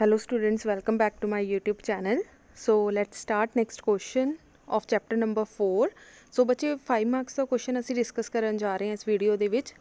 hello students welcome back to my youtube channel so let's start next question of chapter number 4 so ਬੱਚੇ 5 marks ਦਾ question ਅਸੀਂ discuss ਕਰਨ ਜਾ ਰਹੇ ਹਾਂ ਇਸ ਵੀਡੀਓ ਦੇ ਵਿੱਚ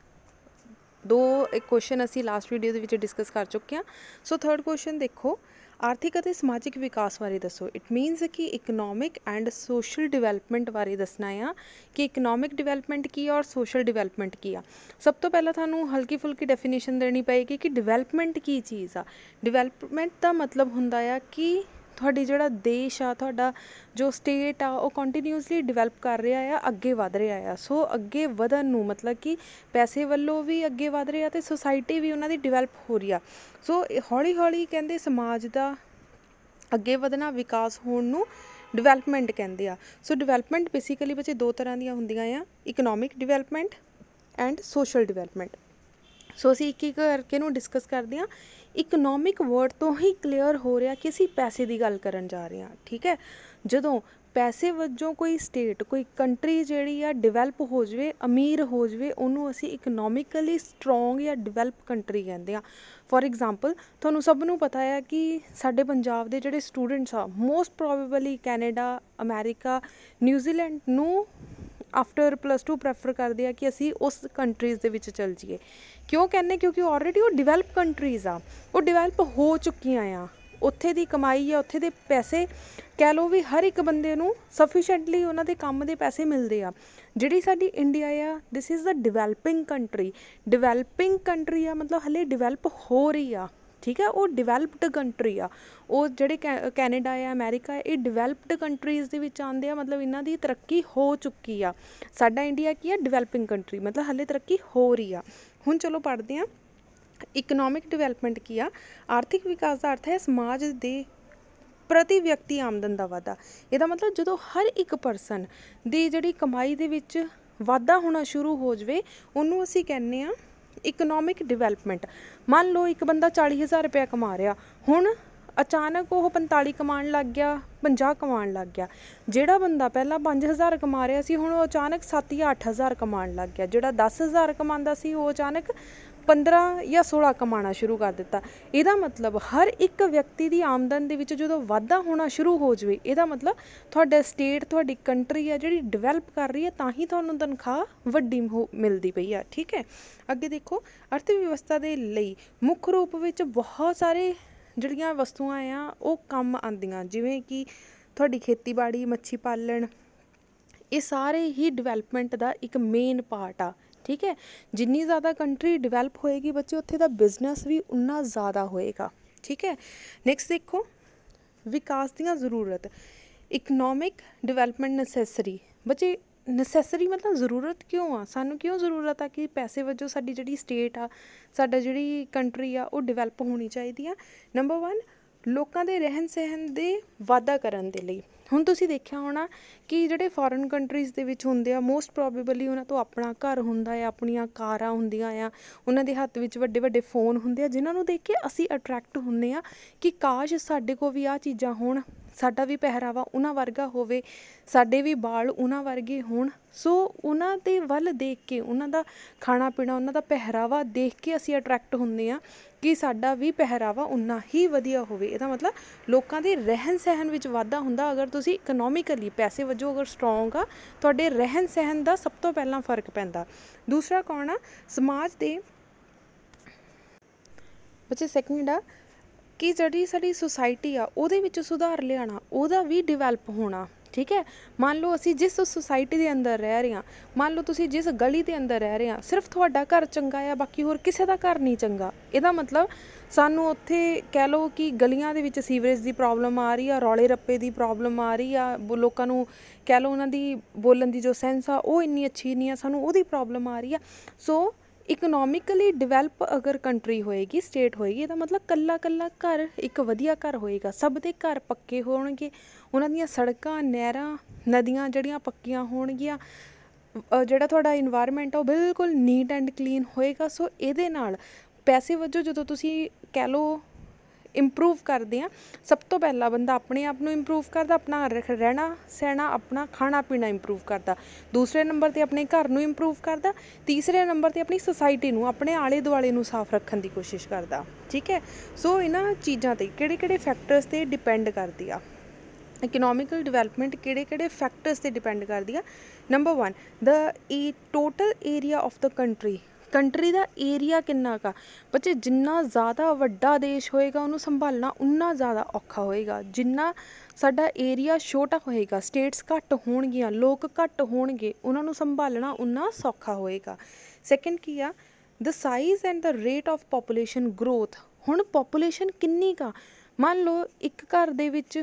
ਦੋ ਇੱਕ ਕੁਐਸਚਨ ਅਸੀਂ ਲਾਸਟ ਵੀਡੀਓ ਦੇ ਵਿੱਚ ਡਿਸਕਸ ਕਰ ਚੁੱਕੇ ਹਾਂ ਸੋ ਥਰਡ ਕੁਐਸਚਨ ਦੇਖੋ ਆਰਥਿਕ ਅਤੇ ਸਮਾਜਿਕ ਵਿਕਾਸ ਬਾਰੇ ਦੱਸੋ ਇਟ ਮੀਨਸ ਕਿ ਇਕਨੋਮਿਕ ਐਂਡ ਸੋਸ਼ਲ ਡਿਵੈਲਪਮੈਂਟ ਬਾਰੇ ਦੱਸਣਾ ਆ ਕਿ ਇਕਨੋਮਿਕ ਡਿਵੈਲਪਮੈਂਟ ਕੀ ਆ ਔਰ ਸੋਸ਼ਲ ਡਿਵੈਲਪਮੈਂਟ ਕੀ ਆ ਸਭ ਤੋਂ ਪਹਿਲਾਂ ਤੁਹਾਨੂੰ ਹਲਕੀ ਫੁਲਕੀ ਡੈਫੀਨੇਸ਼ਨ ਦੇਣੀ ਪਏਗੀ ਕਿ ਡਿਵੈਲਪਮੈਂਟ ਕੀ ਚੀਜ਼ ਆ ਡਿਵੈਲਪਮੈਂਟ ਦਾ ਮਤਲਬ ਹੁੰਦਾ ਆ ਕਿ ਤੁਹਾਡੀ ਜਿਹੜਾ ਦੇਸ਼ ਆ ਤੁਹਾਡਾ ਜੋ ਸਟੇਟ ਆ ਉਹ ਕੰਟੀਨਿਊਸਲੀ ਡਿਵੈਲਪ ਕਰ ਰਿਹਾ ਆ ਅੱਗੇ ਵਧ ਰਿਹਾ ਆ ਸੋ ਅੱਗੇ ਵਧਣ ਨੂੰ ਮਤਲਬ ਕਿ ਪੈਸੇ ਵੱਲੋਂ ਵੀ ਅੱਗੇ ਵਧ ਰਿਹਾ ਤੇ ਸੋਸਾਇਟੀ ਵੀ ਉਹਨਾਂ ਦੀ ਡਿਵੈਲਪ ਹੋ ਰਹੀ ਆ ਸੋ ਹੌਲੀ ਹੌਲੀ ਕਹਿੰਦੇ ਸਮਾਜ ਦਾ ਅੱਗੇ ਵਧਣਾ ਵਿਕਾਸ ਹੋਣ ਨੂੰ ਡਿਵੈਲਪਮੈਂਟ ਕਹਿੰਦੇ ਆ ਸੋ ਡਿਵੈਲਪਮੈਂਟ ਬੇਸਿਕਲੀ ਬੱਚੇ ਦੋ ਤਰ੍ਹਾਂ ਦੀਆਂ ਹੁੰਦੀਆਂ ਆ economic development and social development so ਅਸੀਂ ਇੱਕ ਇੱਕ ਕਰਕੇ ਨੂੰ ਡਿਸਕਸ ਕਰਦੇ ਆ ਇਕਨੋਮਿਕ ਵਰਡ ਤੋਂ ਹੀ ਕਲੀਅਰ ਹੋ ਰਿਹਾ ਕਿ ਅਸੀਂ ਪੈਸੇ ਦੀ ਗੱਲ ਕਰਨ ਜਾ ਰਹੇ ਹਾਂ ਠੀਕ ਹੈ ਜਦੋਂ ਪੈਸੇ ਵਜੋਂ ਕੋਈ ਸਟੇਟ ਕੋਈ ਕੰਟਰੀ ਜਿਹੜੀ ਆ ਡਿਵੈਲਪ ਹੋ ਜਵੇ ਅਮੀਰ ਹੋ ਜਵੇ ਉਹਨੂੰ ਅਸੀਂ ਇਕਨੋਮਿਕਲੀ ਸਟਰੋਂਗ ਜਾਂ ਡਿਵੈਲਪ ਕੰਟਰੀ ਕਹਿੰਦੇ ਆ ਫੋਰ ਐਗਜ਼ਾਮਪਲ ਤੁਹਾਨੂੰ ਸਭ ਨੂੰ ਪਤਾ ਹੈ ਕਿ ਸਾਡੇ ਪੰਜਾਬ ਦੇ ਜਿਹੜੇ ਸਟੂਡੈਂਟਸ ਆ most probably Canada America New Zealand ਨੂੰ ਆਫਟਰ ਪਲੱਸ 2 ਪ੍ਰੈਫਰ ਕਰਦੇ ਆ ਕਿ ਅਸੀਂ ਉਸ ਕੰਟਰੀਜ਼ ਦੇ ਵਿੱਚ ਚਲ ਜਾਈਏ ਕਿਉਂ ਕਹਿੰਦੇ ਕਿਉਂਕਿ ਆਲਰੇਡੀ ਉਹ ਡਿਵੈਲਪ ਕੰਟਰੀਜ਼ ਆ ਉਹ ਡਿਵੈਲਪ ਹੋ ਚੁੱਕੀਆਂ ਆ ਉੱਥੇ ਦੀ ਕਮਾਈ ਆ ਉੱਥੇ ਦੇ ਪੈਸੇ ਕਹਿ ਲੋ ਵੀ ਹਰ ਇੱਕ ਬੰਦੇ ਨੂੰ ਸਫੀਸ਼ੀਐਂਟਲੀ ਉਹਨਾਂ ਦੇ ਕੰਮ ਦੇ ਪੈਸੇ ਮਿਲਦੇ ਆ ਜਿਹੜੀ ਸਾਡੀ ਇੰਡੀਆ ਆ this is a developing country developing country ਆ ਮਤਲਬ ਹਲੇ ਡਿਵੈਲਪ ਹੋ ਰਹੀ ਆ ਠੀਕ ਹੈ ਉਹ ਡਿਵੈਲਪਡ ਕੰਟਰੀ ਆ ਉਹ ਜਿਹੜੇ ਕੈਨੇਡਾ ਆ ਅਮਰੀਕਾ ਇਹ ਡਿਵੈਲਪਡ ਕੰਟਰੀਜ਼ ਦੇ ਵਿੱਚ ਆਉਂਦੇ ਆ ਮਤਲਬ ਇਹਨਾਂ ਦੀ ਤਰੱਕੀ ਹੋ ਚੁੱਕੀ ਆ ਸਾਡਾ ਇੰਡੀਆ ਕੀ ਆ ਡਿਵੈਲਪਿੰਗ ਕੰਟਰੀ ਮਤਲਬ ਹਲੇ ਤਰੱਕੀ ਹੋ ਰਹੀ ਆ ਹੁਣ ਚਲੋ ਪੜ੍ਹਦੇ ਆ ਇਕਨੋਮਿਕ ਡਿਵੈਲਪਮੈਂਟ ਕੀ ਆ ਆਰਥਿਕ ਵਿਕਾਸ ਦਾ ਅਰਥ ਹੈ ਸਮਾਜ ਦੇ ਪ੍ਰਤੀ ਵਿਅਕਤੀ ਆਮਦਨ ਦਾ ਵਾਧਾ ਇਹਦਾ ਮਤਲਬ ਜਦੋਂ ਹਰ ਇੱਕ ਪਰਸਨ ਦੀ ਜਿਹੜੀ ਕਮਾਈ ਦੇ ਵਿੱਚ ਵਾਧਾ ਹੋਣਾ ਸ਼ੁਰੂ ਹੋ ਜਵੇ ਉਹਨੂੰ ਅਸੀਂ ਕਹਿੰਦੇ ਆ ਇਕਨੋਮਿਕ ਡਿਵੈਲਪਮੈਂਟ ਮੰਨ ਲਓ ਇੱਕ ਬੰਦਾ 40000 ਰੁਪਇਆ ਕਮਾ ਰਿਹਾ ਹੁਣ ਅਚਾਨਕ ਉਹ 45 ਕਮਾਉਣ ਲੱਗ ਗਿਆ 50 ਕਮਾਉਣ ਲੱਗ ਗਿਆ ਜਿਹੜਾ ਬੰਦਾ ਪਹਿਲਾਂ 5000 ਕਮਾ ਰਿਹਾ ਸੀ ਹੁਣ ਉਹ ਅਚਾਨਕ 7 ਜਾਂ 8000 ਕਮਾਉਣ ਲੱਗ ਗਿਆ ਜਿਹੜਾ 10000 ਕਮਾਉਂਦਾ ਸੀ ਉਹ ਅਚਾਨਕ 15 ਜਾਂ 16 ਕਮਾਉਣਾ ਸ਼ੁਰੂ ਕਰ ਦਿੱਤਾ ਇਹਦਾ ਮਤਲਬ ਹਰ ਇੱਕ ਵਿਅਕਤੀ ਦੀ ਆਮਦਨ ਦੇ ਵਿੱਚ ਜਦੋਂ ਵਾਧਾ ਹੋਣਾ ਸ਼ੁਰੂ ਹੋ ਜਵੇ ਇਹਦਾ ਮਤਲਬ ਤੁਹਾਡਾ ਸਟੇਟ ਤੁਹਾਡੀ ਕੰਟਰੀ ਆ ਜਿਹੜੀ ਡਿਵੈਲਪ ਕਰ ਰਹੀ ਹੈ ਤਾਂ ਹੀ ਤੁਹਾਨੂੰ ਤਨਖਾਹ ਵੱਡੀ ਮਿਲਦੀ ਪਈ ਆ ਠੀਕ ਹੈ ਅੱਗੇ ਦੇਖੋ ਅਰਥ ਵਿਵਸਥਾ ਦੇ ਲਈ ਮੁੱਖ ਰੂਪ ਵਿੱਚ ਬਹੁਤ ਸਾਰੇ ਜਿਹੜੀਆਂ ਵਸਤੂਆਂ ਆ ਉਹ ਕੰਮ ਆਉਂਦੀਆਂ ਜਿਵੇਂ ਕਿ ਤੁਹਾਡੀ ਖੇਤੀਬਾੜੀ ਮੱਛੀ ਪਾਲਣ ਇਹ ਸਾਰੇ ਹੀ ਡਿਵੈਲਪਮੈਂਟ ਦਾ ਇੱਕ ਮੇਨ ਪਾਰਟ ਆ ਠੀਕ ਹੈ ਜਿੰਨੀ ਜ਼ਿਆਦਾ ਕੰਟਰੀ ਡਿਵੈਲਪ ਹੋਏਗੀ ਬੱਚੇ ਉੱਥੇ ਦਾ ਬਿਜ਼ਨਸ ਵੀ ਉਨਾ ਜ਼ਿਆਦਾ ਹੋਏਗਾ ਠੀਕ ਹੈ ਨੈਕਸਟ ਦੇਖੋ ਵਿਕਾਸ ਦੀਆਂ ਜ਼ਰੂਰਤ ਇਕਨੋਮਿਕ ਡਿਵੈਲਪਮੈਂਟ ਨੈਸੈਸਰੀ ਬੱਚੇ ਨੈਸੈਸਰੀ ਮਤਲਬ ਜ਼ਰੂਰਤ ਕਿਉਂ ਆ ਸਾਨੂੰ ਕਿਉਂ ਜ਼ਰੂਰਤ ਆ ਕਿ ਪੈਸੇ ਵਜੋਂ ਸਾਡੀ ਜਿਹੜੀ ਸਟੇਟ ਆ ਸਾਡਾ ਜਿਹੜੀ ਕੰਟਰੀ ਆ ਉਹ ਡਿਵੈਲਪ ਹੋਣੀ ਚਾਹੀਦੀ ਆ ਨੰਬਰ 1 ਲੋਕਾਂ ਦੇ ਰਹਿਣ ਸਹਿਣ ਦੇ ਵਾਧਾ ਕਰਨ ਦੇ ਲਈ ਹੁਣ ਤੁਸੀਂ ਦੇਖਿਆ ਹੋਣਾ ਕਿ ਜਿਹੜੇ ਫੋਰਨ ਕੰਟਰੀਜ਼ ਦੇ ਵਿੱਚ ਹੁੰਦੇ ਆ ਮੋਸਟ ਪ੍ਰੋਬੇਬਲੀ ਉਹਨਾਂ ਤੋਂ ਆਪਣਾ ਘਰ ਹੁੰਦਾ ਹੈ ਆਪਣੀਆਂ ਕਾਰਾਂ ਹੁੰਦੀਆਂ ਆ ਉਹਨਾਂ ਦੇ ਹੱਥ ਵਿੱਚ ਵੱਡੇ ਵੱਡੇ ਫੋਨ ਹੁੰਦੇ ਆ ਜਿਨ੍ਹਾਂ ਨੂੰ ਦੇਖ ਕੇ ਅਸੀਂ ਅਟਰੈਕਟ ਹੁੰਨੇ ਆ ਕਿ ਕਾਸ਼ ਸਾਡੇ ਕੋਲ ਵੀ ਆ ਚੀਜ਼ਾਂ ਹੋਣ ਸਾਡਾ ਵੀ ਪਹਿਰਾਵਾ ਉਹਨਾਂ ਵਰਗਾ ਹੋਵੇ ਸਾਡੇ ਵੀ ਵਾਲ ਉਹਨਾਂ ਵਰਗੇ ਹੋਣ ਸੋ ਉਹਨਾਂ ਦੇ ਵੱਲ ਦੇਖ ਕੇ ਉਹਨਾਂ ਦਾ ਖਾਣਾ ਪੀਣਾ ਉਹਨਾਂ ਦਾ ਪਹਿਰਾਵਾ ਦੇਖ ਕੇ ਅਸੀਂ ਅਟਰੈਕਟ ਹੁੰਦੇ ਆ ਕਿ ਸਾਡਾ ਵੀ ਪਹਿਰਾਵਾ ਉਨਾ ਹੀ ਵਧੀਆ ਹੋਵੇ ਇਹਦਾ ਮਤਲਬ ਲੋਕਾਂ ਦੇ ਰਹਿਣ ਸਹਿਣ ਵਿੱਚ ਵਾਧਾ ਹੁੰਦਾ ਅਗਰ ਤੁਸੀਂ ਇਕਨੋਮਿਕਲੀ ਪੈਸੇ ਵਜੋਂ ਅਗਰ ਸਟਰੋਂਗ ਆ ਤੁਹਾਡੇ ਰਹਿਣ ਸਹਿਣ ਦਾ ਸਭ ਤੋਂ ਪਹਿਲਾਂ ਫਰਕ ਪੈਂਦਾ ਦੂਸਰਾ ਕੌਣ ਆ ਸਮਾਜ ਦੇ ਬੱਚੇ ਸੈਕਿੰਡ ਆ ਕਿ ਜਿਹੜੀ ਸਾਡੀ ਸੁਸਾਇਟੀ ਆ ਉਹਦੇ ਵਿੱਚ ਸੁਧਾਰ ਲਿਆਣਾ ਉਹਦਾ ਵੀ ਡਿਵੈਲਪ ਹੋਣਾ ਠੀਕ ਹੈ ਮੰਨ ਲਓ ਅਸੀਂ ਜਿਸ ਸੁਸਾਇਟੀ ਦੇ ਅੰਦਰ ਰਹਿ ਰਹੇ ਹਾਂ ਮੰਨ ਲਓ ਤੁਸੀਂ ਜਿਸ ਗਲੀ ਦੇ ਅੰਦਰ ਰਹਿ ਰਹੇ ਹਾਂ ਸਿਰਫ ਤੁਹਾਡਾ ਘਰ ਚੰਗਾ ਆ ਬਾਕੀ ਹੋਰ ਕਿਸੇ ਦਾ ਘਰ ਨਹੀਂ ਚੰਗਾ ਇਹਦਾ ਮਤਲਬ ਸਾਨੂੰ ਉੱਥੇ ਕਹਿ ਲਓ ਕਿ ਗਲੀਆਂ ਦੇ ਵਿੱਚ ਸੀਵਰੇਜ ਦੀ ਪ੍ਰੋਬਲਮ ਆ ਰਹੀ ਆ ਰੌਲੇ ਰੱਪੇ ਦੀ ਪ੍ਰੋਬਲਮ ਆ ਰਹੀ ਆ ਲੋਕਾਂ ਨੂੰ ਕਹਿ ਲਓ ਉਹਨਾਂ ਦੀ ਬੋਲਣ ਦੀ ਜੋ ਸੈਂਸ ਆ ਉਹ ਇੰਨੀ ਅੱਛੀ ਨਹੀਂ ਆ ਸਾਨੂੰ ਉਹਦੀ ਪ੍ਰੋਬਲਮ ਆ ਰਹੀ ਆ ਸੋ ਇਕਨੋਮਿਕਲੀ ਡਿਵੈਲਪ ਅਗਰ ਕੰਟਰੀ ਹੋਏਗੀ ਸਟੇਟ ਹੋਏਗੀ ਇਹਦਾ ਮਤਲਬ ਕੱਲਾ ਕੱਲਾ ਘਰ ਇੱਕ ਵਧੀਆ ਘਰ ਹੋਏਗਾ ਸਭ ਦੇ ਘਰ ਪੱਕੇ ਹੋਣਗੇ ਉਹਨਾਂ ਦੀਆਂ ਸੜਕਾਂ ਨਹਿਰਾਂ ਨਦੀਆਂ ਜਿਹੜੀਆਂ ਪੱਕੀਆਂ ਹੋਣਗੀਆਂ ਜਿਹੜਾ ਤੁਹਾਡਾ এনवायरमेंट ਆ ਉਹ ਬਿਲਕੁਲ ਨੀਟ ਐਂਡ ਕਲੀਨ ਹੋਏਗਾ ਸੋ ਇਹਦੇ ਨਾਲ ਪੈਸੇ ਵਜੋਂ ਜਦੋਂ ਤੁਸੀਂ ਕਹਿ ਲਓ ਇੰਪਰੂਵ ਕਰਦੇ ਆ ਸਭ ਤੋਂ ਪਹਿਲਾਂ ਬੰਦਾ ਆਪਣੇ ਆਪ ਨੂੰ ਇੰਪਰੂਵ ਕਰਦਾ ਆਪਣਾ ਰਹਿਣਾ ਸਹਿਣਾ ਆਪਣਾ ਖਾਣਾ ਪੀਣਾ ਇੰਪਰੂਵ ਕਰਦਾ ਦੂਸਰੇ ਨੰਬਰ ਤੇ ਆਪਣੇ ਘਰ ਨੂੰ ਇੰਪਰੂਵ ਕਰਦਾ ਤੀਸਰੇ ਨੰਬਰ ਤੇ ਆਪਣੀ ਸੋਸਾਇਟੀ ਨੂੰ ਆਪਣੇ ਆਲੇ ਦੁਆਲੇ ਨੂੰ ਸਾਫ਼ ਰੱਖਣ ਦੀ ਕੋਸ਼ਿਸ਼ ਕਰਦਾ ਠੀਕ ਹੈ ਸੋ ਇਹਨਾਂ ਚੀਜ਼ਾਂ ਤੇ ਕਿਹੜੇ-ਕਿਹੜੇ ਫੈਕਟਰਸ ਤੇ ਡਿਪੈਂਡ ਕਰਦੀ ਆ ਇਕਨੋਮਿਕਲ ਡਿਵੈਲਪਮੈਂਟ ਕਿਹੜੇ-ਕਿਹੜੇ ਫੈਕਟਰਸ ਤੇ ਡਿਪੈਂਡ ਕਰਦੀ ਆ number 1 the a total area of the country country ਦਾ ਏਰੀਆ ਕਿੰਨਾ ਕਾ ਬੱਚੇ ਜਿੰਨਾ ਜ਼ਿਆਦਾ ਵੱਡਾ ਦੇਸ਼ ਹੋਏਗਾ ਉਹਨੂੰ ਸੰਭਾਲਣਾ ਉਨਾ ਜ਼ਿਆਦਾ ਔਖਾ ਹੋਏਗਾ ਜਿੰਨਾ ਸਾਡਾ ਏਰੀਆ ਛੋਟਾ ਹੋਏਗਾ ਸਟੇਟਸ ਘੱਟ ਹੋਣਗੀਆਂ ਲੋਕ ਘੱਟ ਹੋਣਗੇ ਉਹਨਾਂ ਨੂੰ ਸੰਭਾਲਣਾ ਉਨਾ ਸੌਖਾ ਹੋਏਗਾ ਸੈਕੰਡ ਕੀ ਆ the size and the rate of population growth ਹੁਣ ਪੋਪੂਲੇਸ਼ਨ ਕਿੰਨੀ ਕਾ ਮੰਨ ਲਓ ਇੱਕ ਘਰ ਦੇ ਵਿੱਚ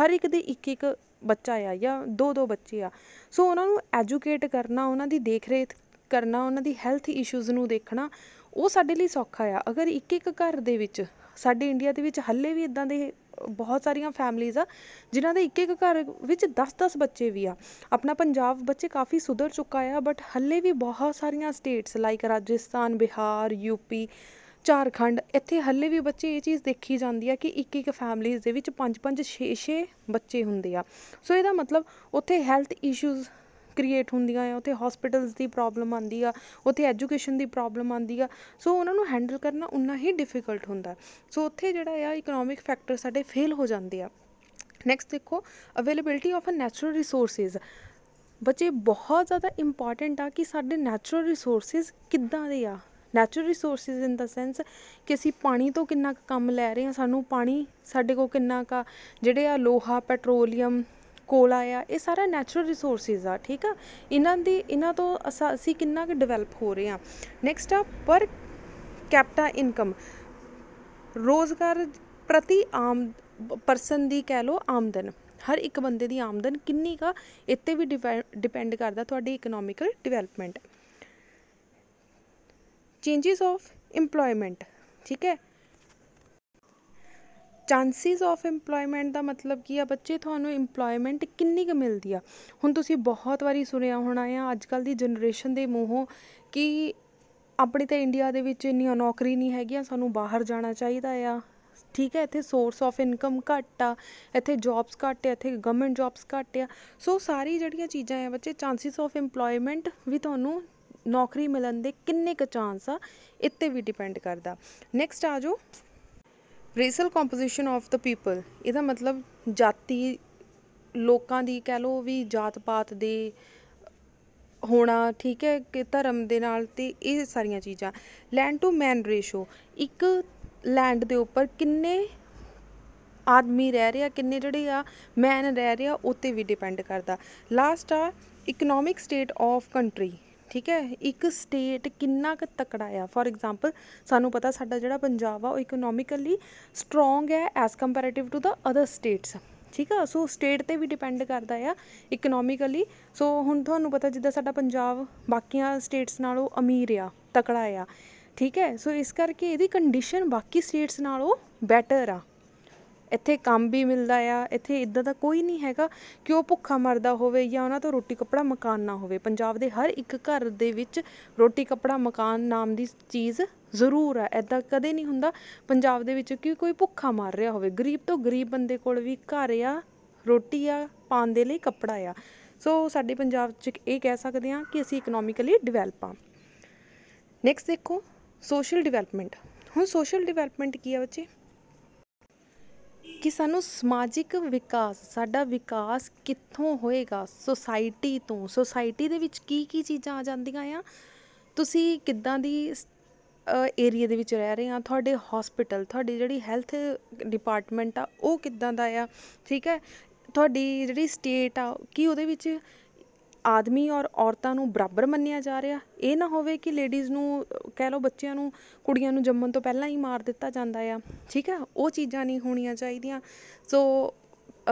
ਹਰ ਇੱਕ ਦੇ ਇੱਕ ਇੱਕ ਬੱਚਾ ਆ ਜਾਂ ਦੋ ਦੋ ਬੱਚੇ ਆ ਸੋ ਉਹਨਾਂ ਨੂੰ ਐਜੂਕੇਟ ਕਰਨਾ ਉਹਨਾਂ ਦੀ ਦੇਖਰੇਖ ਕਰਨਾ ਉਹਨਾਂ ਦੀ ਹੈਲਥ ਇਸ਼ੂਜ਼ ਨੂੰ ਦੇਖਣਾ ਉਹ ਸਾਡੇ ਲਈ ਸੌਖਾ ਆ ਅਗਰ ਇੱਕ ਇੱਕ ਘਰ ਦੇ ਵਿੱਚ ਸਾਡੇ ਇੰਡੀਆ ਦੇ ਵਿੱਚ ਹੱਲੇ ਵੀ ਇਦਾਂ ਦੇ ਬਹੁਤ ਸਾਰੀਆਂ ਫੈਮਲੀਆਂ ਆ ਜਿਨ੍ਹਾਂ ਦੇ ਇੱਕ ਇੱਕ ਘਰ ਵਿੱਚ 10-10 ਬੱਚੇ ਵੀ ਆ ਆਪਣਾ ਪੰਜਾਬ ਬੱਚੇ ਕਾਫੀ ਸੁਧਰ ਚੁੱਕਾ ਆ ਬਟ ਹੱਲੇ ਵੀ ਬਹੁਤ ਸਾਰੀਆਂ states like Rajasthan Bihar UP Jharkhand ਇੱਥੇ ਹੱਲੇ ਵੀ ਬੱਚੇ ਇਹ ਚੀਜ਼ ਦੇਖੀ ਜਾਂਦੀ ਆ ਕਿ ਇੱਕ ਇੱਕ ਫੈਮਲੀਆਂ ਦੇ ਵਿੱਚ 5-5 6-6 ਬੱਚੇ ਹੁੰਦੇ ਆ ਸੋ ਇਹਦਾ ਮਤਲਬ ਉੱਥੇ ਹੈਲਥ ਇਸ਼ੂਜ਼ ਕ੍ਰੀਏਟ ਹੁੰਦੀਆਂ ਆ ਉੱਥੇ ਹਸਪੀਟਲਸ ਦੀ ਪ੍ਰੋਬਲਮ ਆਉਂਦੀ ਆ ਉੱਥੇ ਐਜੂਕੇਸ਼ਨ ਦੀ ਪ੍ਰੋਬਲਮ ਆਉਂਦੀ ਆ ਸੋ ਉਹਨਾਂ ਨੂੰ ਹੈਂਡਲ ਕਰਨਾ ਉਨਾ ਹੀ ਡਿਫਿਕਲਟ ਹੁੰਦਾ ਸੋ ਉੱਥੇ ਜਿਹੜਾ ਆ ਇਕਨੋਮਿਕ ਫੈਕਟਰ ਸਾਡੇ ਫੇਲ ਹੋ ਜਾਂਦੇ ਆ ਨੈਕਸਟ ਦੇਖੋ availability of a natural resources ਬੱਚੇ ਬਹੁਤ ਜ਼ਿਆਦਾ ਇੰਪੋਰਟੈਂਟ ਆ ਕਿ ਸਾਡੇ ਨੈਚੁਰਲ ਰਿਸੋਰਸਸ ਕਿੱਦਾਂ ਦੇ ਆ natural resources in the sense ਕਿ ਅਸੀਂ ਪਾਣੀ ਤੋਂ ਕਿੰਨਾ ਕੰਮ ਲੈ ਰਹੇ ਹਾਂ ਸਾਨੂੰ ਪਾਣੀ ਸਾਡੇ ਕੋਲ ਕਿੰਨਾ ਕਾ ਜਿਹੜੇ ਆ ਲੋਹਾ ਪੈਟਰੋਲੀਅਮ ਕੋਲਾ ਆ ਇਹ ਸਾਰਾ ਨੈਚੁਰਲ ਰਿਸੋਰਸਿਸ ਆ ਠੀਕ ਆ ਇਹਨਾਂ ਦੀ ਇਹਨਾਂ ਤੋਂ ਅਸੀਂ ਕਿੰਨਾ ਕੁ ਡਿਵੈਲਪ ਹੋ ਰਹੇ ਆ ਨੈਕਸਟ ਆ ਪਰ ਕੈਪਟਾ ਇਨਕਮ ਰੋਜ਼ਗਾਰ ਪ੍ਰਤੀ ਆਮ ਪਰਸਨ ਦੀ ਕਹਿ ਲੋ ਆਮਦਨ ਹਰ ਇੱਕ ਬੰਦੇ ਦੀ ਆਮਦਨ ਕਿੰਨੀ ਕਾ ਇੱਥੇ ਵੀ ਡਿਪੈਂਡ ਕਰਦਾ ਤੁਹਾਡੀ economical development changes of EMPLOYMENT ਠੀਕ ਹੈ ਚਾਂਸਿਸ ਆਫ ਇੰਪਲੋਇਮੈਂਟ ਦਾ ਮਤਲਬ ਕੀ ਆ ਬੱਚੇ ਤੁਹਾਨੂੰ ਇੰਪਲੋਇਮੈਂਟ ਕਿੰਨੀ ਕੁ ਮਿਲਦੀ ਆ ਹੁਣ ਤੁਸੀਂ ਬਹੁਤ ਵਾਰੀ ਸੁਣਿਆ ਹੋਣਾ ਆ ਅੱਜ ਕੱਲ੍ਹ ਦੀ ਜਨਰੇਸ਼ਨ ਦੇ ਮੂੰਹੋਂ ਕਿ ਆਪਣੇ ਤਾਂ ਇੰਡੀਆ ਦੇ ਵਿੱਚ ਇੰਨੀ ਨੌਕਰੀ ਨਹੀਂ ਹੈਗੀਆਂ ਸਾਨੂੰ ਬਾਹਰ ਜਾਣਾ ਚਾਹੀਦਾ ਆ ਠੀਕ ਹੈ ਇੱਥੇ ਸੋਰਸ ਆਫ ਇਨਕਮ ਘੱਟ ਆ ਇੱਥੇ ਜੌਬਸ ਘੱਟ ਆ ਇੱਥੇ ਗਵਰਨਮੈਂਟ ਜੌਬਸ ਘੱਟ ਆ ਸੋ ਸਾਰੀ ਜਿਹੜੀਆਂ ਚੀਜ਼ਾਂ ਆ ਬੱਚੇ ਚਾਂਸਿਸ ਆਫ ਇੰਪਲੋਇਮੈਂਟ ਵੀ ਤੁਹਾਨੂੰ ਨੌਕਰੀ ਮਿਲਣ ਦੇ ਕਿੰਨੇ ਕੁ ਚਾਂਸ ਆ ਇੱਤੇ ਵੀ ਡਿਪੈਂਡ ਕਰਦਾ ਨੈਕਸਟ ਆ ਜਾਓ racial composition of the people ਇਹਦਾ ਮਤਲਬ ਜਾਤੀ ਲੋਕਾਂ ਦੀ ਕਹਿ ਲੋ ਵੀ ਜਾਤ ਪਾਤ ਦੇ ਹੋਣਾ ਠੀਕ ਹੈ ਕਿ ਧਰਮ ਦੇ ਨਾਲ ਤੇ ਇਹ ਸਾਰੀਆਂ ਚੀਜ਼ਾਂ ਲੈਂਡ ਟੂ ਮੈਨ ਰੇਸ਼ੋ ਇੱਕ ਲੈਂਡ ਦੇ ਉੱਪਰ ਕਿੰਨੇ ਆਦਮੀ ਰਹਿ ਰਿਹਾ ਕਿੰਨੇ ਜਿਹੜੇ ਆ ਮੈਨ ਰਹਿ ਰਿਹਾ ਉਹ ਤੇ ਵੀ ਡਿਪੈਂਡ ਕਰਦਾ ਲਾਸਟ ਆ ਇਕਨੋਮਿਕ ਸਟੇਟ ਆਫ ਕੰਟਰੀ ਠੀਕ ਹੈ ਇੱਕ ਸਟੇਟ ਕਿੰਨਾ ਕੁ ਤਕੜਾ ਆ ਫੋਰ ਐਗਜ਼ਾਮਪਲ ਸਾਨੂੰ ਪਤਾ ਸਾਡਾ ਜਿਹੜਾ ਪੰਜਾਬ ਆ ਉਹ ਇਕਨੋਮਿਕਲੀ ਸਟਰੋਂਗ ਹੈ as comparative to the other states ਠੀਕ ਆ ਸੋ ਸਟੇਟ ਤੇ ਵੀ ਡਿਪੈਂਡ ਕਰਦਾ ਆ ਇਕਨੋਮਿਕਲੀ ਸੋ ਹੁਣ ਤੁਹਾਨੂੰ ਪਤਾ ਜਿੱਦਾਂ ਸਾਡਾ ਪੰਜਾਬ ਬਾਕੀਆਂ ਸਟੇਟਸ ਨਾਲੋਂ ਅਮੀਰ ਆ ਤਕੜਾ ਆ ਠੀਕ ਹੈ ਸੋ ਇਸ ਕਰਕੇ ਇਹਦੀ ਕੰਡੀਸ਼ਨ ਬਾਕੀ ਸਟੇਟਸ ਨਾਲੋਂ ਬੈਟਰ ਆ ਇੱਥੇ ਕੰਮ ਵੀ ਮਿਲਦਾ ਆ ਇੱਥੇ ਇੱਦਾਂ ਦਾ ਕੋਈ ਨਹੀਂ ਹੈਗਾ ਕਿ ਉਹ ਭੁੱਖਾ ਮਰਦਾ ਹੋਵੇ ਜਾਂ ਉਹਨਾਂ ਤੋਂ ਰੋਟੀ ਕੱਪੜਾ ਮਕਾਨ ਨਾ ਹੋਵੇ ਪੰਜਾਬ ਦੇ ਹਰ ਇੱਕ ਘਰ ਦੇ ਵਿੱਚ ਰੋਟੀ ਕੱਪੜਾ ਮਕਾਨ ਨਾਮ ਦੀ ਚੀਜ਼ ਜ਼ਰੂਰ ਆ ਐਦਾਂ ਕਦੇ ਨਹੀਂ ਹੁੰਦਾ ਪੰਜਾਬ ਦੇ ਵਿੱਚ ਕਿ ਕੋਈ ਭੁੱਖਾ ਮਰ ਰਿਹਾ ਹੋਵੇ ਗਰੀਬ ਤੋਂ ਗਰੀਬ ਬੰਦੇ ਕੋਲ ਵੀ ਘਰ ਆ ਰੋਟੀ ਆ ਪਾਣ ਦੇ ਲਈ ਕੱਪੜਾ ਆ ਸੋ ਸਾਡੇ ਪੰਜਾਬ 'ਚ ਇਹ ਕਹਿ ਸਕਦੇ ਹਾਂ ਕਿ ਅਸੀਂ ਇਕਨੋਮਿਕਲੀ ਡਿਵੈਲਪ ਆ ਨੈਕਸਟ ਦੇਖੋ ਸੋਸ਼ਲ ਡਿਵੈਲਪਮੈਂਟ ਹੁਣ ਸੋਸ਼ਲ ਡਿਵੈਲਪਮੈਂਟ ਕੀ ਆ ਬੱਚੇ ਕਿ ਸਾਨੂੰ ਸਮਾਜਿਕ ਵਿਕਾਸ ਸਾਡਾ ਵਿਕਾਸ ਕਿੱਥੋਂ ਹੋਏਗਾ ਸੋਸਾਇਟੀ ਤੋਂ ਸੋਸਾਇਟੀ ਦੇ ਵਿੱਚ ਕੀ ਕੀ ਚੀਜ਼ਾਂ ਆ ਜਾਂਦੀਆਂ ਆ ਤੁਸੀਂ ਕਿੱਦਾਂ ਦੀ ਏਰੀਆ ਦੇ ਵਿੱਚ ਰਹਿ ਰਹੇ ਆ ਤੁਹਾਡੇ ਹਸਪੀਟਲ ਤੁਹਾਡੀ ਜਿਹੜੀ ਹੈਲਥ ਡਿਪਾਰਟਮੈਂਟ ਆ ਉਹ ਕਿੱਦਾਂ ਦਾ ਆ ਠੀਕ ਹੈ ਤੁਹਾਡੀ ਜਿਹੜੀ ਸਟੇਟ ਆ ਕੀ ਉਹਦੇ ਵਿੱਚ ਆਦਮੀ ਔਰ ਔਰਤਾਂ ਨੂੰ ਬਰਾਬਰ ਮੰਨਿਆ ਜਾ ਰਿਹਾ ਇਹ ਨਾ ਹੋਵੇ ਕਿ ਲੇਡੀਜ਼ ਨੂੰ ਕਹਿ ਲਓ ਬੱਚਿਆਂ ਨੂੰ ਕੁੜੀਆਂ ਨੂੰ ਜੰਮਣ ਤੋਂ ਪਹਿਲਾਂ ਹੀ ਮਾਰ ਦਿੱਤਾ ਜਾਂਦਾ ਆ ਠੀਕ ਆ ਉਹ ਚੀਜ਼ਾਂ ਨਹੀਂ ਹੋਣੀਆਂ ਚਾਹੀਦੀਆਂ ਸੋ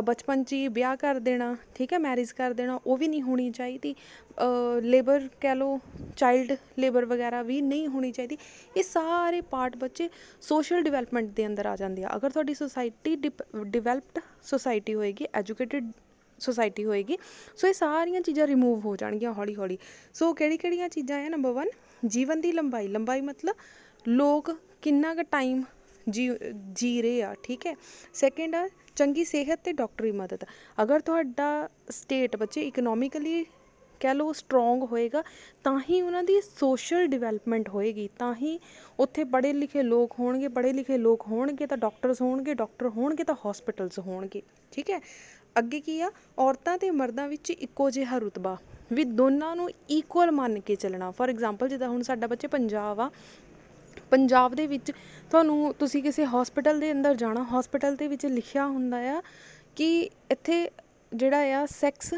ਬਚਪਨ 'ਚ ਹੀ ਵਿਆਹ ਕਰ ਦੇਣਾ ਠੀਕ ਹੈ ਮੈਰਿਜ ਕਰ ਦੇਣਾ ਉਹ ਵੀ ਨਹੀਂ ਹੋਣੀ ਚਾਹੀਦੀ ਲੇਬਰ ਕਹਿ ਲਓ ਚਾਈਲਡ ਲੇਬਰ ਵਗੈਰਾ ਵੀ ਨਹੀਂ ਹੋਣੀ ਚਾਹੀਦੀ ਇਹ ਸਾਰੇ ਪਾਰਟ ਬੱਚੇ ਸੋਸ਼ਲ ਡਿਵੈਲਪਮੈਂਟ ਦੇ ਅੰਦਰ ਆ ਜਾਂਦੇ ਆ ਅਗਰ ਤੁਹਾਡੀ ਸੋਸਾਇਟੀ ਡਿਵੈਲਪਡ ਸੋਸਾਇਟੀ ਹੋਏਗੀ ਐਜੂਕੇਟਿਡ ਸੋਸਾਇਟੀ ਹੋਏਗੀ ਸੋ ਇਹ ਸਾਰੀਆਂ ਚੀਜ਼ਾਂ ਰਿਮੂਵ ਹੋ ਜਾਣਗੀਆਂ ਹੌਲੀ ਹੌਲੀ ਸੋ ਕਿਹੜੀ ਕਿਹੜੀਆਂ ਚੀਜ਼ਾਂ ਹੈ ਨੰਬਰ 1 ਜੀਵਨ ਦੀ ਲੰਬਾਈ ਲੰਬਾਈ ਮਤਲਬ ਲੋਕ ਕਿੰਨਾ ਕੁ ਟਾਈਮ ਜੀ ਜੀ ਰਹੇ ਆ ਠੀਕ ਹੈ ਸੈਕਿੰਡ ਆ ਚੰਗੀ ਸਿਹਤ ਤੇ ਡਾਕਟਰੀ ਮਦਦ ਅਗਰ ਤੁਹਾਡਾ ਸਟੇਟ ਬੱਚੇ ਇਕਨੋਮਿਕਲੀ ਕਹਿ ਲਓ ਸਟਰੋਂਗ ਹੋਏਗਾ ਤਾਂ ਹੀ ਉਹਨਾਂ ਦੀ ਸੋਸ਼ਲ ਡਿਵੈਲਪਮੈਂਟ ਹੋਏਗੀ ਤਾਂ ਹੀ ਉੱਥੇ ਪੜ੍ਹੇ ਲਿਖੇ ਲੋਕ ਹੋਣਗੇ ਪੜ੍ਹੇ ਲਿਖੇ ਲੋਕ ਹੋਣਗੇ ਤਾਂ ਡਾਕਟਰਸ ਹੋਣਗੇ ਡਾਕਟਰ ਹੋਣਗੇ ਤਾਂ ਹਸਪੀਟਲਸ ਹੋਣਗੇ ਠੀਕ ਹੈ ਅੱਗੇ ਕੀ ਆ ਔਰਤਾਂ ਤੇ ਮਰਦਾਂ ਵਿੱਚ ਇੱਕੋ ਜਿਹਾ ਰੁਤਬਾ ਵੀ ਦੋਨਾਂ ਨੂੰ ਇਕੁਅਲ ਮੰਨ ਕੇ ਚੱਲਣਾ ਫੋਰ ਐਗਜ਼ਾਮਪਲ ਜਿੱਦਾਂ ਹੁਣ ਸਾਡਾ ਬੱਚੇ ਪੰਜਾਬ ਆ ਪੰਜਾਬ ਦੇ ਵਿੱਚ ਤੁਹਾਨੂੰ ਤੁਸੀਂ ਕਿਸੇ ਹਸਪੀਟਲ ਦੇ ਅੰਦਰ ਜਾਣਾ ਹਸਪੀਟਲ ਦੇ ਵਿੱਚ ਲਿਖਿਆ ਹੁੰਦਾ ਆ ਕਿ ਇੱਥੇ ਜਿਹੜਾ ਆ ਸੈਕਸ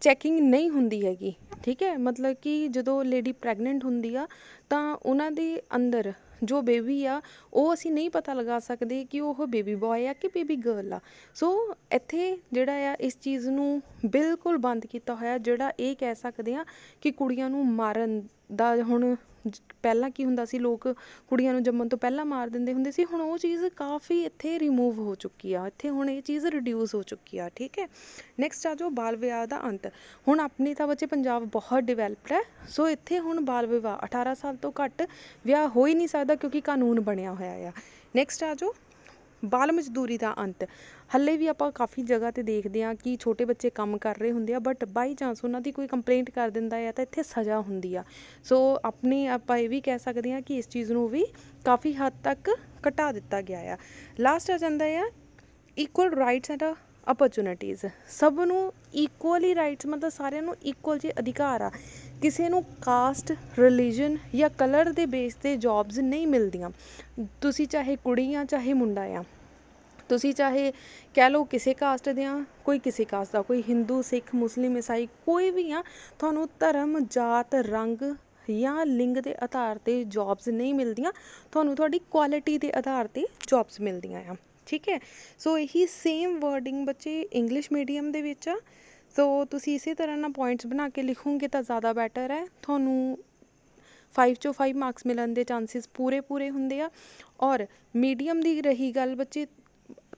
ਚੈਕਿੰਗ ਨਹੀਂ ਹੁੰਦੀ ਹੈਗੀ ਠੀਕ ਹੈ ਮਤਲਬ ਕਿ ਜਦੋਂ ਲੇਡੀ ਪ੍ਰੈਗਨੈਂਟ ਹੁੰਦੀ ਆ ਤਾਂ ਉਹਨਾਂ ਦੇ ਅੰਦਰ ਜੋ ਬੇਬੀ ਆ ਉਹ ਅਸੀਂ ਨਹੀਂ ਪਤਾ ਲਗਾ ਸਕਦੇ ਕਿ ਉਹ ਬੇਬੀ ਬॉय ਆ ਕਿ ਬੇਬੀ ਗਰਲ ਆ ਸੋ ਇੱਥੇ ਜਿਹੜਾ ਆ ਇਸ ਚੀਜ਼ ਨੂੰ ਬਿਲਕੁਲ ਬੰਦ ਕੀਤਾ ਹੋਇਆ ਜਿਹੜਾ ਇਹ ਕਹਿ ਸਕਦੇ ਆ ਕਿ ਕੁੜੀਆਂ ਨੂੰ ਮਾਰਨ ਦਾ ਹੁਣ ਪਹਿਲਾਂ ਕੀ ਹੁੰਦਾ ਸੀ ਲੋਕ ਕੁੜੀਆਂ ਨੂੰ ਜੰਮਣ ਤੋਂ ਪਹਿਲਾਂ ਮਾਰ ਦਿੰਦੇ ਹੁੰਦੇ ਸੀ ਹੁਣ ਉਹ ਚੀਜ਼ ਕਾਫੀ ਇੱਥੇ ਰਿਮੂਵ ਹੋ ਚੁੱਕੀ ਆ ਇੱਥੇ ਹੁਣ ਇਹ ਚੀਜ਼ ਰਿਡਿਊਸ ਹੋ ਚੁੱਕੀ ਆ ਠੀਕ ਹੈ ਨੈਕਸਟ ਆ ਜਾਓ ਬਾਲ ਵਿਆਹ ਦਾ ਅੰਤ ਹੁਣ ਆਪਣੀ ਤਾਂ ਬੱਚੇ ਪੰਜਾਬ ਬਹੁਤ ਡਿਵੈਲਪਡ ਹੈ ਸੋ ਇੱਥੇ ਹੁਣ ਬਾਲ ਵਿਆਹ 18 ਸਾਲ ਤੋਂ ਘੱਟ ਵਿਆਹ ਹੋ ਹੀ ਨਹੀਂ ਸਕਦਾ ਕਿਉਂਕਿ ਕਾਨੂੰਨ ਬਣਿਆ ਹੋਇਆ ਆ ਨੈਕਸਟ ਆ ਜਾਓ ਬਾਲ ਮਜ਼ਦੂਰੀ ਦਾ ਅੰਤ ਹੱਲੇ ਵੀ ਆਪਾਂ ਕਾਫੀ ਜਗ੍ਹਾ ਤੇ ਦੇਖਦੇ ਆ ਕਿ ਛੋਟੇ ਬੱਚੇ ਕੰਮ ਕਰ ਰਹੇ ਹੁੰਦੇ ਆ ਬਟ ਬਾਈ ਚਾਂਸ ਉਹਨਾਂ ਦੀ ਕੋਈ ਕੰਪਲੇਂਟ ਕਰ ਦਿੰਦਾ ਹੈ ਤਾਂ ਇੱਥੇ ਸਜ਼ਾ ਹੁੰਦੀ ਆ ਸੋ ਆਪਣੀ ਆਪਾਂ ਇਹ ਵੀ ਕਹਿ ਸਕਦੇ ਆ ਕਿ ਇਸ ਚੀਜ਼ ਨੂੰ ਵੀ ਕਾਫੀ ਹੱਦ ਤੱਕ ਘਟਾ ਦਿੱਤਾ ਗਿਆ ਆ ਲਾਸਟ ਆ ਜਾਂਦਾ ਆ ਇਕੁਅਲ ਰਾਈਟਸ ਐਂਡ ਅਪਰਚੂਨਿਟੀਜ਼ ਸਭ ਨੂੰ ਇਕੁਅਲੀ ਰਾਈਟਸ ਮਤਲਬ ਸਾਰਿਆਂ ਨੂੰ ਇਕੁਅਲ ਜੇ ਅਧਿਕਾਰ ਆ ਕਿਸੇ ਨੂੰ ਕਾਸਟ ਰਿਲੀਜਨ ਜਾਂ ਕਲਰ ਦੇ ਬੇਸ 'ਤੇ ਜੋਬਸ ਨਹੀਂ ਮਿਲਦੀਆਂ ਤੁਸੀਂ ਚਾਹੇ ਕੁੜੀ ਆ ਚਾਹੇ ਮੁੰਡਾ ਆ ਤੁਸੀਂ ਚਾਹੇ ਕਹਿ ਲਓ ਕਿਸੇ ਕਾਸਟ ਦੇ ਆ ਕੋਈ ਕਿਸੇ ਕਾਸਟ ਦਾ ਕੋਈ ਹਿੰਦੂ ਸਿੱਖ ਮੁਸਲਿਮ ਈਸਾਈ ਕੋਈ ਵੀ ਆ ਤੁਹਾਨੂੰ ਧਰਮ ਜਾਤ ਰੰਗ ਜਾਂ ਲਿੰਗ ਦੇ ਆਧਾਰ ਤੇ ਜੌਬਸ ਨਹੀਂ ਮਿਲਦੀਆਂ ਤੁਹਾਨੂੰ ਤੁਹਾਡੀ ਕੁਆਲਿਟੀ ਦੇ ਆਧਾਰ ਤੇ ਜੌਬਸ ਮਿਲਦੀਆਂ ਆ ਠੀਕ ਹੈ ਸੋ ਇਹੀ ਸੇਮ ਵਰਡਿੰਗ ਬੱਚੇ ਇੰਗਲਿਸ਼ ਮੀਡੀਅਮ ਦੇ ਵਿੱਚ ਆ ਸੋ ਤੁਸੀਂ ਇਸੇ ਤਰ੍ਹਾਂ ਨਾਲ ਪੁਆਇੰਟਸ ਬਣਾ ਕੇ ਲਿਖੋਗੇ ਤਾਂ ਜ਼ਿਆਦਾ ਬੈਟਰ ਹੈ ਤੁਹਾਨੂੰ 5 ਚੋਂ 5 ਮਾਰਕਸ ਮਿਲਣ ਦੇ ਚਾਂਸਸ ਪੂਰੇ ਪੂਰੇ ਹੁੰਦੇ ਆ ਔਰ ਮੀਡੀਅਮ ਦੀ ਰਹੀ ਗੱਲ ਬੱਚੇ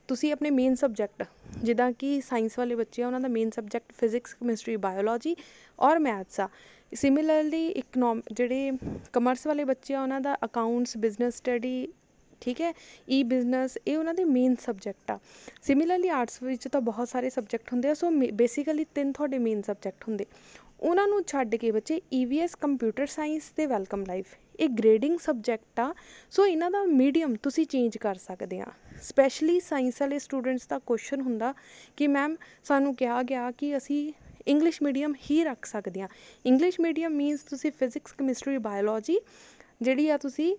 ਤੁਸੀਂ ਆਪਣੇ ਮੇਨ ਸਬਜੈਕਟ ਜਿੱਦਾਂ ਕਿ ਸਾਇੰਸ ਵਾਲੇ ਬੱਚੇ ਆ ਉਹਨਾਂ ਦਾ main subject physics chemistry biology ਔਰ ਮੈਥਸ ਆ ਸਿਮਿਲਰਲੀ ਇਕਨੋਮ ਜਿਹੜੇ ਕਮਰਸ ਵਾਲੇ ਬੱਚੇ ਆ ਉਹਨਾਂ ਦਾ ਅਕਾਊਂਟਸ ਬਿਜ਼ਨਸ ਸਟੱਡੀ ਠੀਕ ਹੈ ਈ ਬਿਜ਼ਨਸ ਇਹ ਉਹਨਾਂ ਦੇ ਮੇਨ ਸਬਜੈਕਟ ਆ ਸਿਮਿਲਰਲੀ ਆਰਟਸ ਵਿੱਚ ਤਾਂ ਬਹੁਤ ਸਾਰੇ ਸਬਜੈਕਟ ਹੁੰਦੇ ਆ ਸੋ ਬੇਸਿਕਲੀ ਤਿੰਨ ਤੁਹਾਡੇ ਮੇਨ ਸਬਜੈਕਟ ਹੁੰਦੇ ਉਹਨਾਂ ਨੂੰ ਛੱਡ ਕੇ ਬੱਚੇ ਈਵੀਐਸ ਕੰਪਿਊਟਰ ਸਾਇੰਸ ਤੇ ਵੈਲਕਮ ਲਾਈਫ ਇਹ ਗ੍ਰੇਡਿੰਗ ਸਬਜੈਕਟ ਆ ਸੋ ਇਹਨਾਂ ਦਾ ਮੀਡੀਅਮ ਤੁਸੀਂ ਚੇਂਜ ਕਰ ਸਕਦੇ ਆ ਸਪੈਸ਼ਲੀ ਸਾਇੰਸ ਵਾਲੇ ਸਟੂਡੈਂਟਸ ਦਾ ਕੁਐਸਚਨ ਹੁੰਦਾ ਕਿ ਮੈਮ ਸਾਨੂੰ ਕਿਹਾ ਗਿਆ ਕਿ ਅਸੀਂ ਇੰਗਲਿਸ਼ ਮੀਡੀਅਮ ਹੀ ਰੱਖ ਸਕਦੇ ਆ ਇੰਗਲਿਸ਼ ਮੀਡੀਅਮ ਮੀਨਸ ਤੁਸੀਂ ਫਿਜ਼ਿਕਸ ਕੈਮਿਸਟਰੀ ਬਾਇਓਲੋਜੀ ਜਿਹੜੀ ਆ ਤੁਸੀਂ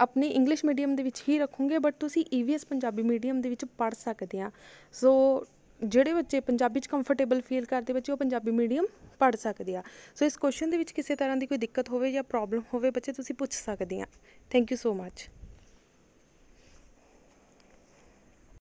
ਆਪਣੀ ਇੰਗਲਿਸ਼ ਮੀਡੀਅਮ ਦੇ ਵਿੱਚ ਹੀ ਰੱਖੋਗੇ ਬਟ ਤੁਸੀਂ ਈਵੀਐਸ e ਪੰਜਾਬੀ ਮੀਡੀਅਮ ਦੇ ਵਿੱਚ ਪੜ੍ਹ ਸਕਦੇ ਆ ਸੋ ਜਿਹੜੇ ਬੱਚੇ ਪੰਜਾਬੀ 'ਚ ਕੰਫਰਟੇਬਲ ਫੀਲ ਕਰਦੇ ਬੱਚੇ ਉਹ ਪੰਜਾਬੀ ਮੀਡੀਅਮ ਪੜ੍ਹ ਸਕਦੇ ਆ ਸੋ ਇਸ ਕੁਐਸਚਨ ਦੇ ਵਿੱਚ ਕਿਸੇ ਤਰ੍ਹਾਂ ਦੀ ਕੋਈ ਦਿੱਕਤ ਹੋਵੇ ਜਾਂ ਪ੍ਰੋਬਲਮ ਹੋਵੇ ਬੱਚੇ ਤੁਸੀਂ ਪੁੱਛ ਸਕਦੇ ਆ ਥੈਂਕ ਯੂ ਸੋ ਮੱਚ